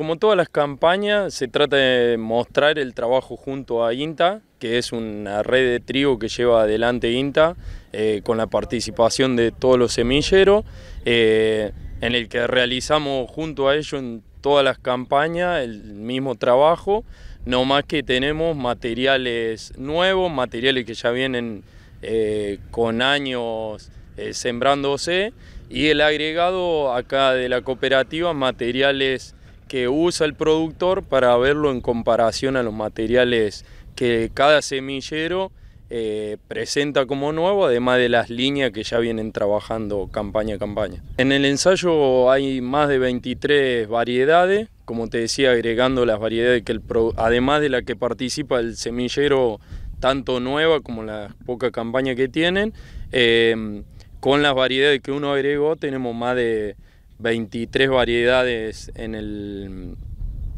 Como todas las campañas, se trata de mostrar el trabajo junto a INTA, que es una red de trigo que lleva adelante INTA, eh, con la participación de todos los semilleros, eh, en el que realizamos junto a ellos en todas las campañas el mismo trabajo, no más que tenemos materiales nuevos, materiales que ya vienen eh, con años sembrándose, y el agregado acá de la cooperativa, materiales que usa el productor para verlo en comparación a los materiales que cada semillero eh, presenta como nuevo, además de las líneas que ya vienen trabajando campaña a campaña. En el ensayo hay más de 23 variedades, como te decía, agregando las variedades que el además de la que participa el semillero, tanto nueva como la poca campaña que tienen, eh, con las variedades que uno agregó tenemos más de 23 variedades en el,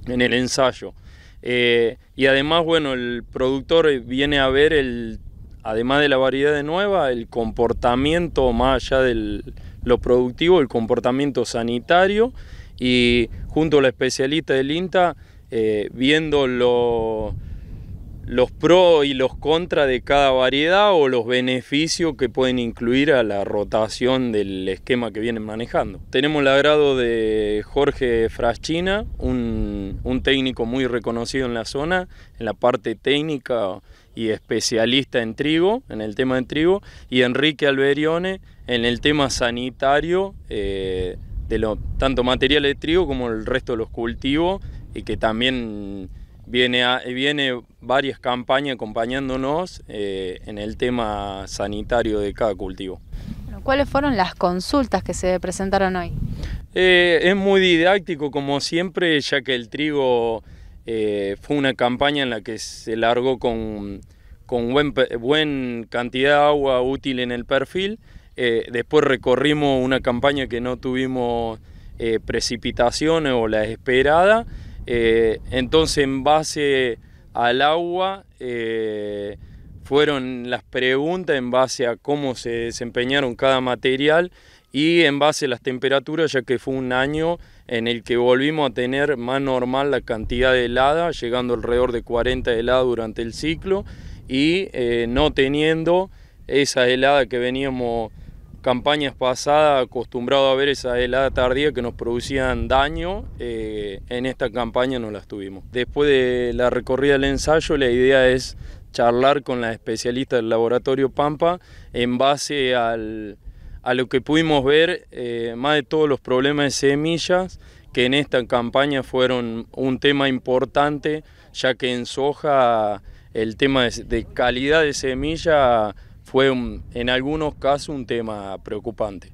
en el ensayo. Eh, y además, bueno, el productor viene a ver, el, además de la variedad nueva, el comportamiento más allá de lo productivo, el comportamiento sanitario y junto a la especialista del INTA, eh, viendo lo los pros y los contras de cada variedad o los beneficios que pueden incluir a la rotación del esquema que vienen manejando. Tenemos el agrado de Jorge Fraschina, un, técnico muy reconocido en la zona, en la parte técnica y especialista en trigo, en el tema de trigo, y Enrique Alberione en el tema sanitario, eh, de tanto materiales de trigo como el resto de los cultivos, y que también viene, varias campañas acompañándonos eh, en el tema sanitario de cada cultivo. ¿Cuáles fueron las consultas que se presentaron hoy? Eh, es muy didáctico como siempre, ya que el trigo eh, fue una campaña en la que se largó con, con cantidad de agua útil en el perfil. después recorrimos una campaña que no tuvimos precipitaciones o la esperada eh, entonces, en base al agua, eh, fueron las preguntas en base a cómo se desempeñaron cada material y en base a las temperaturas, ya que fue un año en el que volvimos a tener más normal la cantidad de helada, llegando alrededor de 40 heladas durante el ciclo y eh, no teniendo esa helada que veníamos campañas pasadas acostumbrado a ver esa helada tardía que nos producían daño, eh, en esta campaña no las tuvimos. Después de la recorrida del ensayo, la idea es charlar con la especialista del laboratorio Pampa en base a lo que pudimos ver, eh, más de todos los problemas de semillas, que en esta campaña fueron un tema importante, ya que en soja el tema de, de calidad de semilla fue en algunos casos un tema preocupante.